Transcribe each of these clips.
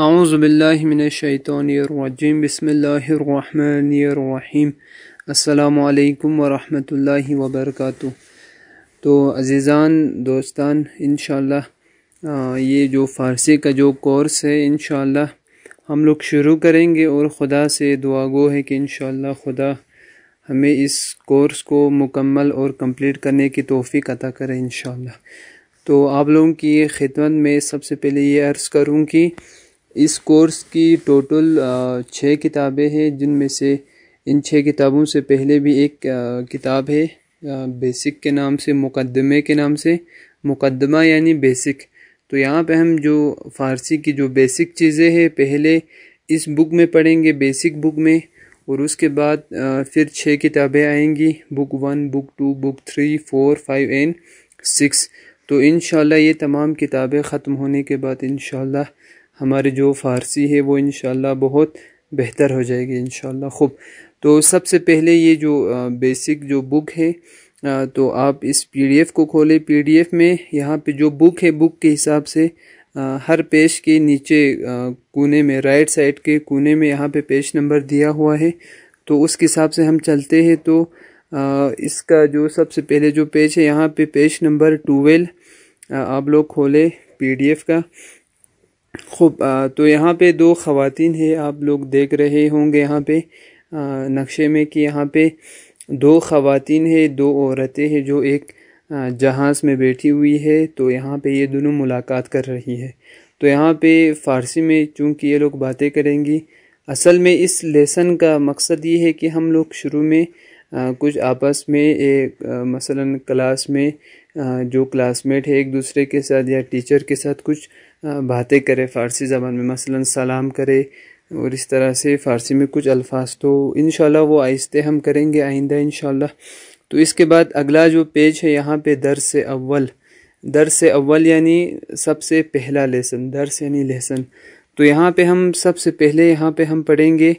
अज़बिल्लिमिनशैतरजीम बसमीम अल्लाम वरहमल वबरक तो अज़ीज़ान दोस्तान इन ये जो फ़ारसी का जो कोर्स है इन हम लोग शुरू करेंगे और ख़ुदा से दुआ गो है कि इन खुदा हमें इस कोर्स को मुकम्मल और कम्प्लीट करने की तोफ़ी अता करें इन तो आप लोगों की खिदमत में सबसे पहले ये अर्ज़ करूँ कि इस कोर्स की टोटल छः किताबें हैं जिनमें से इन छः किताबों से पहले भी एक किताब है बेसिक के नाम से मुकदमे के नाम से मुकदमा यानी बेसिक तो यहाँ पे हम जो फ़ारसी की जो बेसिक चीज़ें हैं पहले इस बुक में पढ़ेंगे बेसिक बुक में और उसके बाद फिर छः किताबें आएंगी book one book two book three four five and six तो इन ये तमाम किताबें ख़त्म होने के बाद इन हमारी जो फ़ारसी है वो इन बहुत बेहतर हो जाएगी इन खूब तो सबसे पहले ये जो बेसिक जो बुक है तो आप इस पीडीएफ को खोलें पीडीएफ में यहाँ पे जो बुक है बुक के हिसाब से हर पेज के नीचे कोने में राइट साइड के कोने में यहाँ पे पेज नंबर दिया हुआ है तो उसके हिसाब से हम चलते हैं तो इसका जो सबसे पहले जो पेज है यहाँ पे पेज नंबर टूवेल्व आप लोग खोलें पीडीएफ का खूब तो यहाँ पे दो खवातीन है आप लोग देख रहे होंगे यहाँ पे नक्शे में कि यहाँ पे दो खवातीन है दो औरतें हैं जो एक जहाज़ में बैठी हुई है तो यहाँ पे ये दोनों मुलाकात कर रही है तो यहाँ पे फ़ारसी में चूंकि ये लोग बातें करेंगी असल में इस लेसन का मकसद ये है कि हम लोग शुरू में कुछ आपस में एक मसलन क्लास में जो क्लासमेट है एक दूसरे के साथ या टीचर के साथ कुछ बातें करे फ़ारसी ज़बान में मसलन सलाम करे और इस तरह से फ़ारसी में कुछ अल्फाज तो इन वो आहिस्ते हम करेंगे आइंदा इन तो इसके बाद अगला जो पेज है यहाँ पे दर से अव्वल दरस से अव्वल यानी सबसे पहला लेसन दर्स यानी लेसन तो यहाँ पे हम सबसे पहले यहाँ पे हम पढ़ेंगे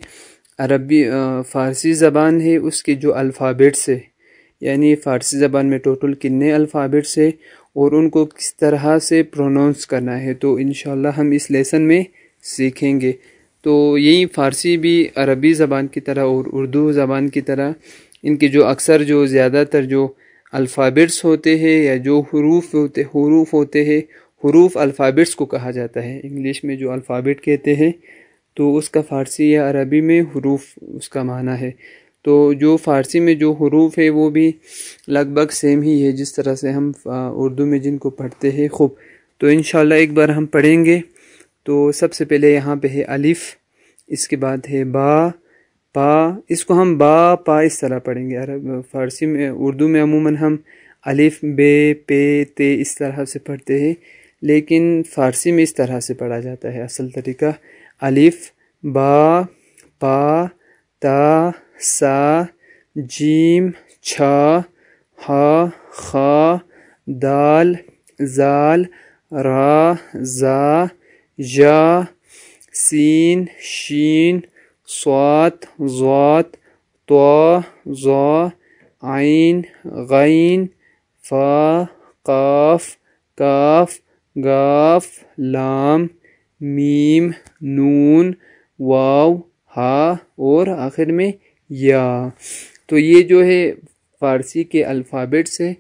अरबी फ़ारसी ज़बान है उसके जो अल्फ़ाबेट्स है यानी फ़ारसी ज़बान में टोटल कितने अल्फ़ाबेट्स है और उनको किस तरह से प्रोनाउंस करना है तो इन हम इस लेसन में सीखेंगे तो यही फ़ारसी भी अरबी ज़बान की तरह और उर्दू ज़बान की तरह इनके जो अक्सर जो ज़्यादातर जो अल्फ़ाबिट्स होते हैं या जो हरूफ होते हरूफ होते हैं हरूफ अल्फ़ाबिट्स को कहा जाता है इंग्लिश में जो अल्फ़ाबिट कहते हैं तो उसका फ़ारसी या अरबी में हरूफ उसका माना है तो जो फ़ारसी में जो हरूफ है वो भी लगभग सेम ही है जिस तरह से हम उर्दू में जिनको पढ़ते हैं खूब तो इन एक बार हम पढ़ेंगे तो सबसे पहले यहाँ पे है अलिफ़ इसके बाद है बा पा इसको हम बा पा इस तरह पढ़ेंगे अरब फ़ारसी में उर्दू में अमूमन हम अलिफ बे पे ते इस तरह से पढ़ते हैं लेकिन फ़ारसी में इस तरह से पढ़ा जाता है असल तरीका अलिफ बा पा ता سا جیم چھا ہا خا دال زال را زا جا سین شین سوات زوات توا زا عین غین فا قاف کاف گاف لام میم نون واو ہا اور آخر میں या तो ये जो है फ़ारसी के अल्फ़ाबेट्स है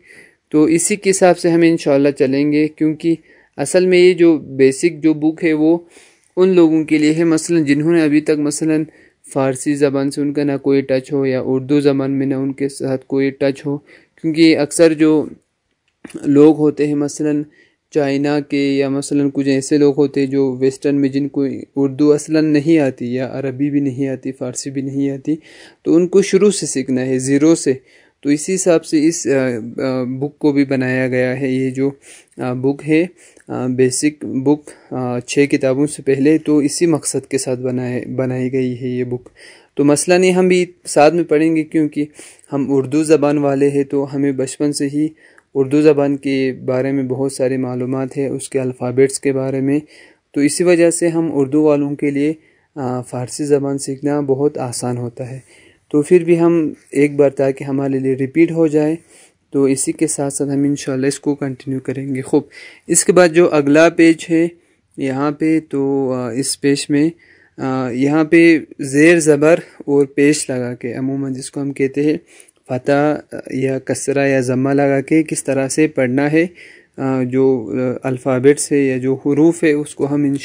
तो इसी के हिसाब से हम इन चलेंगे क्योंकि असल में ये जो बेसिक जो बुक है वो उन लोगों के लिए है मसलन जिन्होंने अभी तक मसलन फ़ारसी ज़बान से उनका ना कोई टच हो या उर्दू ज़बान में ना उनके साथ कोई टच हो क्योंकि अक्सर जो लोग होते हैं मसलन चाइना के या मसलन कुछ ऐसे लोग होते हैं जो वेस्टर्न में जिनको उर्दू असला नहीं आती या अरबी भी नहीं आती फ़ारसी भी नहीं आती तो उनको शुरू से सीखना है ज़ीरो से तो इसी हिसाब से इस बुक को भी बनाया गया है ये जो बुक है बेसिक बुक छः किताबों से पहले तो इसी मकसद के साथ बनाए बनाई गई है ये बुक तो मसला नहीं हम भी साथ में पढ़ेंगे क्योंकि हम उर्दू ज़बान वाले हैं तो हमें बचपन से ही उर्दू ज़बान के बारे में बहुत सारी मालूम है उसके अल्फ़ाबेट्स के बारे में तो इसी वजह से हम उर्दू वालों के लिए फ़ारसी ज़बान सीखना बहुत आसान होता है तो फिर भी हम एक बार ताकि हमारे लिए रिपीट हो जाए तो इसी के साथ साथ हम इन इसको कंटिन्यू करेंगे खूब इसके बाद जो अगला पेज है यहाँ पे तो इस पेज में यहाँ पे ज़ेर ज़बर और पेश लगा के अमूमन जिसको हम कहते हैं फ़तह या कसरा या ज़मा लगा के किस तरह से पढ़ना है जो अल्फ़ाबेट है या जो हरूफ है उसको हम इन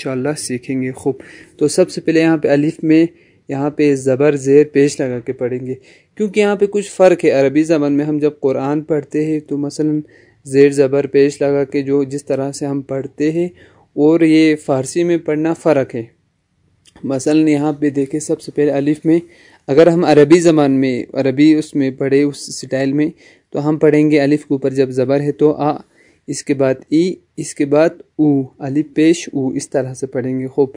सीखेंगे खूब तो सबसे पहले यहाँ पे अलिफ़ में यहाँ पे ज़बर ज़ेर पेश लगा के पढ़ेंगे क्योंकि यहाँ पे कुछ फ़र्क है अरबी ज़बान में हम जब कुरान पढ़ते हैं तो मसलन ज़ेर ज़बर पेश लगा के जो जिस तरह से हम पढ़ते हैं और ये फ़ारसी में पढ़ना फ़र्क है मसलन यहाँ पे देखें सबसे पहले अलिफ़ में अगर हम अरबी ज़बान में अरबी उसमें पढ़े उस स्टाइल में तो हम पढ़ेंगे अलिफ के ऊपर जब ज़बर है तो आ इसके बाद ई इसके बाद ऊ अलिफ पेश ऊ इस तरह से पढ़ेंगे खूब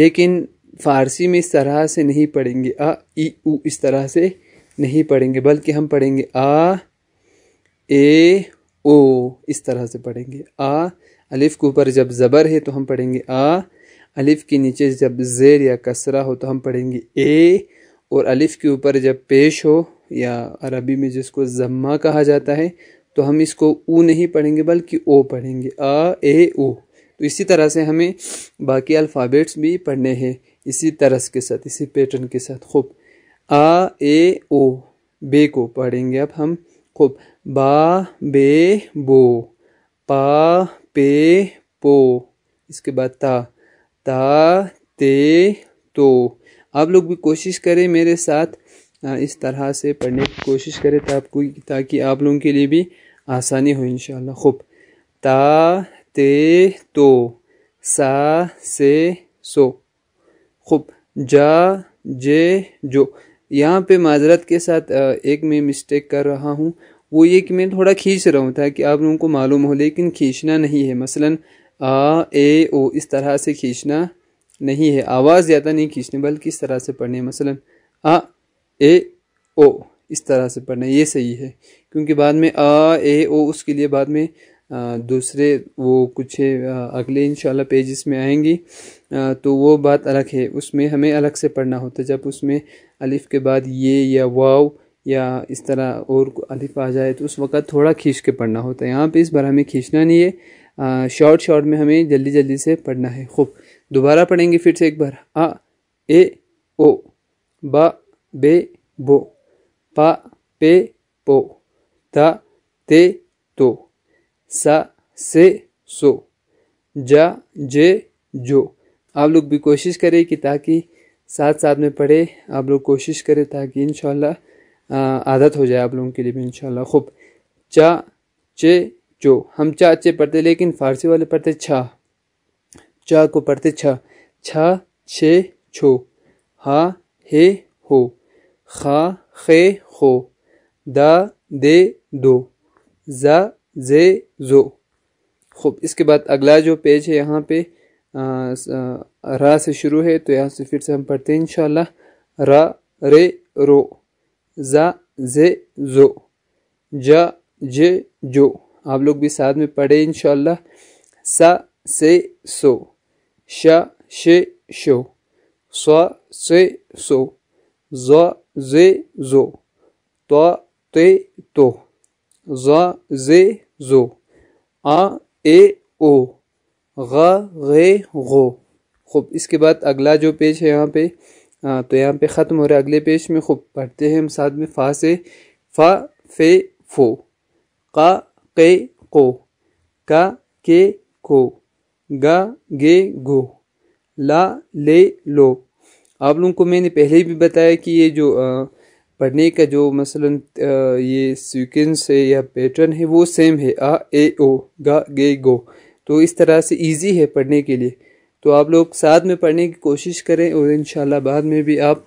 लेकिन फ़ारसी में इस तरह से नहीं पढ़ेंगे आ ई ऊ इस तरह से नहीं पढ़ेंगे बल्कि हम पढ़ेंगे आ ए ओ इस तरह से पढ़ेंगे आ अलिफ के ऊपर जब ज़बर है तो हम पढ़ेंगे आ अलिफ के नीचे जब ज़ेर या कसरा हो तो हम पढ़ेंगे ए और अलिफ़ के ऊपर जब पेश हो या अरबी में जिसको जम्मा कहा जाता है तो हम इसको ऊ नहीं पढ़ेंगे बल्कि ओ पढ़ेंगे आ ए ओ तो इसी तरह से हमें बाकी अल्फ़ाबेट्स भी पढ़ने हैं इसी तरस के साथ इसी पैटर्न के साथ खूब आ ए ओ बे को पढ़ेंगे अब हम खूब बा बे बो पा पे पो इसके बाद ता ता ते तो आप लोग भी कोशिश करें मेरे साथ इस तरह से पढ़ने की कोशिश करें आपको ताकि आप लोगों के लिए भी आसानी हो इन खूब ता ते तो सा से सो खूब जा जे जो यहाँ पे माजरत के साथ एक मैं मिस्टेक कर रहा हूँ वो ये कि मैं थोड़ा खींच रहा हूँ ताकि आप लोगों को मालूम हो लेकिन खींचना नहीं है मसलन आ ए ओ इस तरह से खींचना नहीं है आवाज़ ज़्यादा नहीं खींचनी बल्कि इस तरह से पढ़ने मसलन आ ए ओ इस तरह से पढ़ना ये सही है क्योंकि बाद में आ ए ओ उसके लिए बाद में दूसरे वो कुछ अगले इंशाल्लाह पेजेस में आएंगी तो वो बात अलग है उसमें हमें अलग से पढ़ना होता है जब उसमें अलिफ़ के बाद ये या वाव या इस तरह और अलिफ आ जाए तो उस वक़्त थोड़ा खींच के पढ़ना होता है यहाँ पे इस बार हमें खींचना नहीं है शॉर्ट शॉर्ट में हमें जल्दी जल्दी से पढ़ना है खूब दोबारा पढ़ेंगे फिर से एक बार आ ए ओ ब बे बो पा पे पो ता ते तो सा से सो जा जे जो आप लोग भी कोशिश करें कि ताकि साथ साथ में पढ़े आप लोग कोशिश करें ताकि इन आदत हो जाए आप लोगों के लिए भी इन खूब चा चे चो हम चा चे पढ़ते लेकिन फ़ारसी वाले पढ़ते छा च को पढ़ते छ छ छे छो हा हे हो खा खे खो द दे दो जा जे जो खूब इसके बाद अगला जो पेज है यहाँ पे आ, रा से शुरू है तो यहाँ से फिर से हम पढ़ते हैं इनशाला रा रे रो जा जे जो जा जे जो आप लोग भी साथ में पढ़े इनशाला सा से सो شَ شِ شو ص ص سو ظ ظ زو ط ط تو ظ ظ زو आ ए ओ ग गे गो खूब इसके बाद अगला जो पेज है यहाँ पे तो यहाँ पे ख़त्म हो रहा है अगले पेज में खूब पढ़ते हैं हम साथ में फ़ा से फ़ा फे फो का के को का के को गा गे गो ला ले लो आप लोगों को मैंने पहले भी बताया कि ये जो पढ़ने का जो मसलन ये सीक्वेंस है या पैटर्न है वो सेम है आ ए ओ गा गे गो तो इस तरह से इजी है पढ़ने के लिए तो आप लोग साथ में पढ़ने की कोशिश करें और इन बाद में भी आप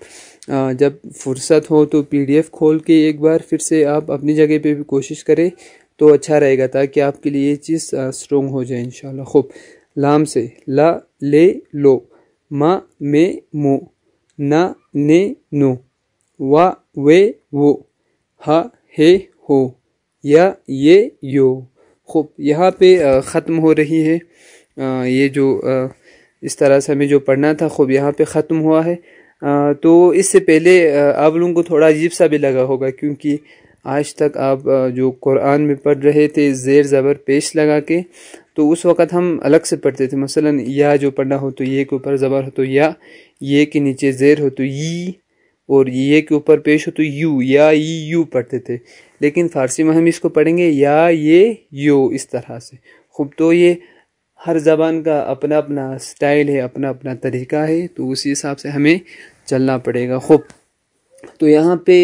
जब फुर्सत हो तो पीडीएफ खोल के एक बार फिर से आप अपनी जगह पे भी कोशिश करें तो अच्छा रहेगा ताकि आपके लिए ये चीज़ स्ट्रॉन्ग हो जाए इन खूब लाम से ला ले लो मा मे मो ना ने नो वा वे वो हा हे हो या ये यो खूब यहाँ पे ख़त्म हो रही है ये जो इस तरह से हमें जो पढ़ना था खूब यहाँ पे ख़त्म हुआ है तो इससे पहले आप लोगों को थोड़ा अजीब सा भी लगा होगा क्योंकि आज तक आप जो कुरान में पढ़ रहे थे ज़ेर ज़बर पेश लगा के तो उस वक़्त हम अलग से पढ़ते थे मसलन या जो पढ़ना हो तो ये के ऊपर ज़बर हो तो या ये के नीचे ज़ेर हो तो ई और ये के ऊपर पेश हो तो यू या ई यू पढ़ते थे लेकिन फ़ारसी में हम इसको पढ़ेंगे या ये यो इस तरह से खूब तो ये हर ज़बान का अपना अपना स्टाइल है अपना अपना तरीका है तो उसी हिसाब से हमें चलना पड़ेगा खूब तो यहाँ पे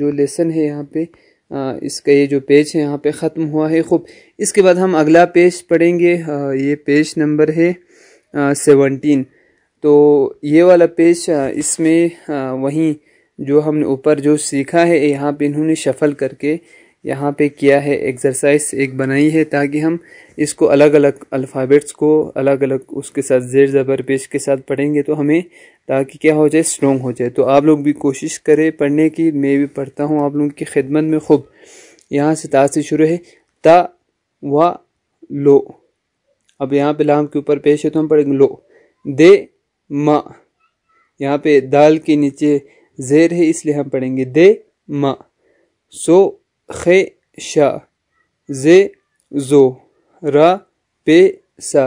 जो लेसन है यहाँ पे इसका ये जो पेज है यहाँ पे ख़त्म हुआ है खूब इसके बाद हम अगला पेज पढ़ेंगे ये पेज नंबर है सेवनटीन तो ये वाला पेज इसमें वहीं जो हमने ऊपर जो सीखा है यहाँ पे इन्होंने शफल करके यहाँ पे किया है एक्सरसाइज एक बनाई है ताकि हम इसको अलग अलग अल्फ़ाबेट्स को अलग अलग उसके साथ जेर ज़बर पेश के साथ पढ़ेंगे तो हमें ताकि क्या हो जाए स्ट्रॉन्ग हो जाए तो आप लोग भी कोशिश करें पढ़ने की मैं भी पढ़ता हूँ आप लोगों की खिदमत में खूब यहाँ से ता से शुरू है ता व लो अब यहाँ पे लाम के ऊपर पेश है तो हम पढ़ेंगे लो दे माँ यहाँ पे दाल के नीचे जेर है इसलिए हम पढ़ेंगे दे माँ सो خشا जे जो را पे सा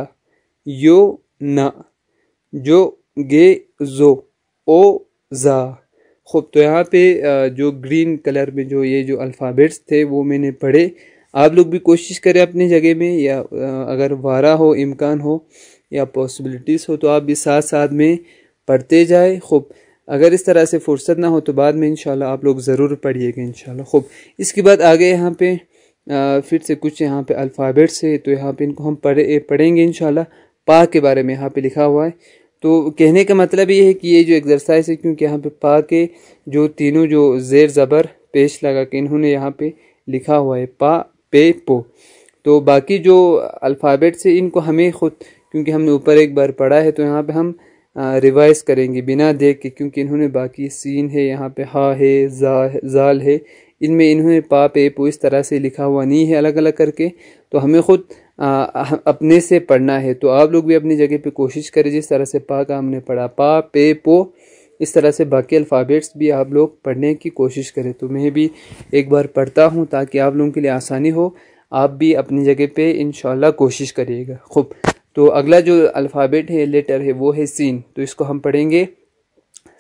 यो ना जो गे जो ओ ज़ा खूब तो यहाँ पे जो ग्रीन कलर में जो ये जो अल्फ़ाबेट्स थे वो मैंने पढ़े आप लोग भी कोशिश करें अपनी जगह में या अगर वारा हो इम्कान हो या पॉसिबिलिटीज़ हो तो आप भी साथ साथ में पढ़ते जाए खूब अगर इस तरह से फुर्सत ना हो तो बाद में इन आप लोग ज़रूर पढ़िएगा इन खूब इसके बाद आगे यहाँ पर फिर से कुछ यहाँ पे अल्फ़ाबेट है तो यहाँ पे इनको हम पढ़े पढ़ेंगे इन पा के बारे में यहाँ पे लिखा हुआ है तो कहने का मतलब ये है कि ये जो एक्सरसाइज है क्योंकि यहाँ पे पा के जो तीनों जो ज़ेर ज़बर पेश लगा के इन्होंने यहाँ पे लिखा हुआ है पा पे पो तो बाकी जो अल्फ़ाबेट से इनको हमें ख़ुद क्योंकि हमने ऊपर एक बार पढ़ा है तो यहाँ पे हम रिवाइज करेंगे बिना देख के क्योंकि इन्होंने बाकी सीन है यहाँ पे हा है जा जाल है इनमें इन्होंने पा पे पो इस तरह से लिखा हुआ नहीं है अलग अलग करके तो हमें खुद आ, अपने से पढ़ना है तो आप लोग भी अपनी जगह पे कोशिश करें जिस तरह से पा का हमने पढ़ा पा पे पो इस तरह से बाकी अल्फ़ाबेट्स भी आप लोग पढ़ने की कोशिश करें तो मैं भी एक बार पढ़ता हूँ ताकि आप लोगों के लिए आसानी हो आप भी अपनी जगह पे इन कोशिश करिएगा खूब तो अगला जो अल्फ़ाबेट है लेटर है वो है सीन तो इसको हम पढ़ेंगे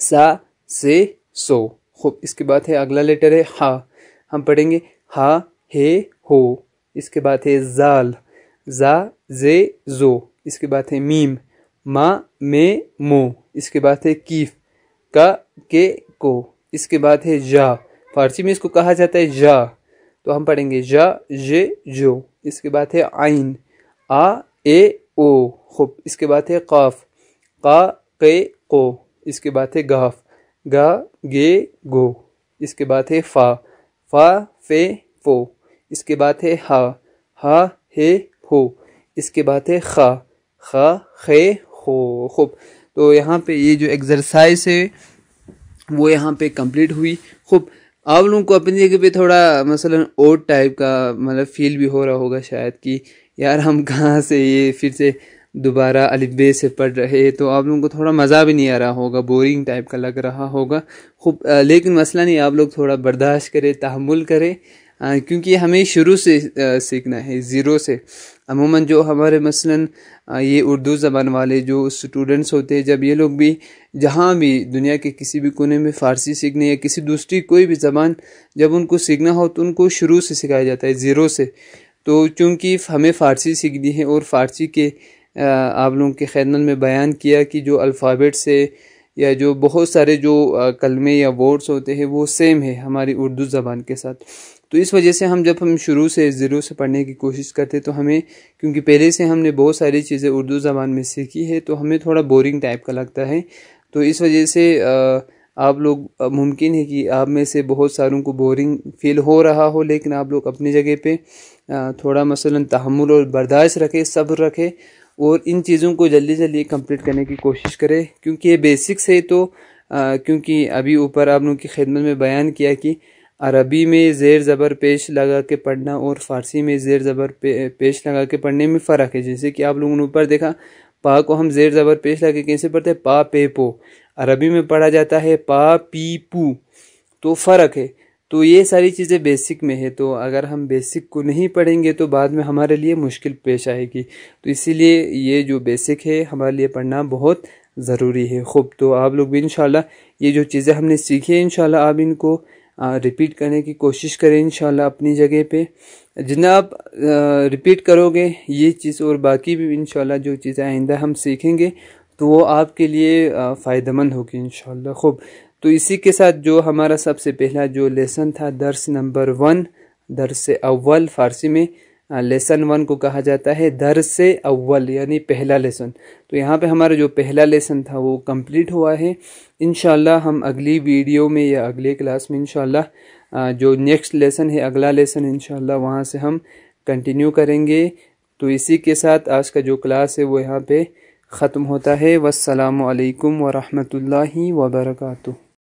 सा से सो खूब इसके बाद है अगला लेटर है हा हम पढ़ेंगे हा हे हो इसके बाद है जाल जा जे जो इसके बाद है मीम मा मे मो इसके बाद है कीफ का के को इसके बाद है जा फारसी में इसको कहा जाता है जा तो हम पढ़ेंगे जा जे जो इसके बाद है आइन आ ए ओ खुब इसके बाद है काफ का के को इसके बाद है गाफ गा गे गो इसके बाद है फा फा फे फो इसके बाद है हा हा हे हो इसके बाद है खा खा खे हो खुब तो यहाँ पे ये जो एक्सरसाइज है वो यहाँ पे कंप्लीट हुई खूब आप लोगों को अपनी जगह पे थोड़ा मसलन ओड टाइप का मतलब फील भी हो रहा होगा शायद कि यार हम कहाँ से ये फिर से दोबारा अलिबे से पढ़ रहे तो आप लोगों को थोड़ा मज़ा भी नहीं आ रहा होगा बोरिंग टाइप का लग रहा होगा खूब लेकिन मसला नहीं आप लोग थोड़ा बर्दाश्त करें तहमुल करें क्योंकि हमें शुरू से आ, सीखना है ज़ीरो से अमूमन जो हमारे मसलन ये उर्दू ज़बान वाले जो स्टूडेंट्स होते हैं जब ये लोग भी जहाँ भी दुनिया के किसी भी कोने में फ़ारसी सीखने या किसी दूसरी कोई भी ज़बान जब उनको सीखना हो तो उनको शुरू से सिखाया जाता है ज़ीरो से तो चूँकि हमें फ़ारसी सीख दी है और फ़ारसी के आप लोगों के खैनल में बयान किया कि जो अल्फ़ाबेट से या जो बहुत सारे जो कलमे या वर्ड्स होते हैं वो सेम है हमारी उर्दू ज़बान के साथ तो इस वजह से हम जब हम शुरू से ज़ीरो से पढ़ने की कोशिश करते तो हमें क्योंकि पहले से हमने बहुत सारी चीज़ें उर्दू ज़बान में सीखी है तो हमें थोड़ा बोरिंग टाइप का लगता है तो इस वजह से आ, आप लोग मुमकिन है कि आप में से बहुत सारों को बोरिंग फील हो रहा हो लेकिन आप लोग अपनी जगह पे थोड़ा मसलन तहमुल और बर्दाश्त रखें सब्र रखें और इन चीज़ों को जल्दी जल्दी कंप्लीट करने की कोशिश करें क्योंकि ये बेसिक्स है तो क्योंकि अभी ऊपर आप लोगों की खिदमत में बयान किया कि अरबी में ज़ेर ज़बर पेश लगा के पढ़ना और फ़ारसी में ज़ेर ज़बर पे, पेश लगा के पढ़ने में फ़र्क है जैसे कि आप लोगों ने ऊपर देखा पा को हम ज़ेर ज़बर पेश लगा के कैसे पढ़ते हैं पा पे पो अरबी में पढ़ा जाता है पा पी पू तो फ़र्क है तो ये सारी चीज़ें बेसिक में है तो अगर हम बेसिक को नहीं पढ़ेंगे तो बाद में हमारे लिए मुश्किल पेश आएगी तो इसीलिए ये जो बेसिक है हमारे लिए पढ़ना बहुत ज़रूरी है खूब तो आप लोग भी इन ये जो चीज़ें हमने सीखी है इन आप इनको रिपीट करने की कोशिश करें इन अपनी जगह पे जितना आप रिपीट करोगे ये चीज़ और बाकी भी इन जो चीज़ें आइंदा हम सीखेंगे तो वो आपके लिए फ़ायदेमंद होगी इन खूब तो इसी के साथ जो हमारा सबसे पहला जो लेसन था दर्स नंबर वन दर्स अव्वल फ़ारसी में लेसन वन को कहा जाता है दर्स अव्वल यानी पहला लेसन तो यहाँ पे हमारा जो पहला लेसन था वो कंप्लीट हुआ है इन हम अगली वीडियो में या अगले क्लास में इन जो नेक्स्ट लेसन है अगला लेसन इन वहाँ से हम कंटिन्यू करेंगे तो इसी के साथ आज का जो क्लास है वो यहाँ पर ख़त्म होता है वसलम वरहमल वबरकू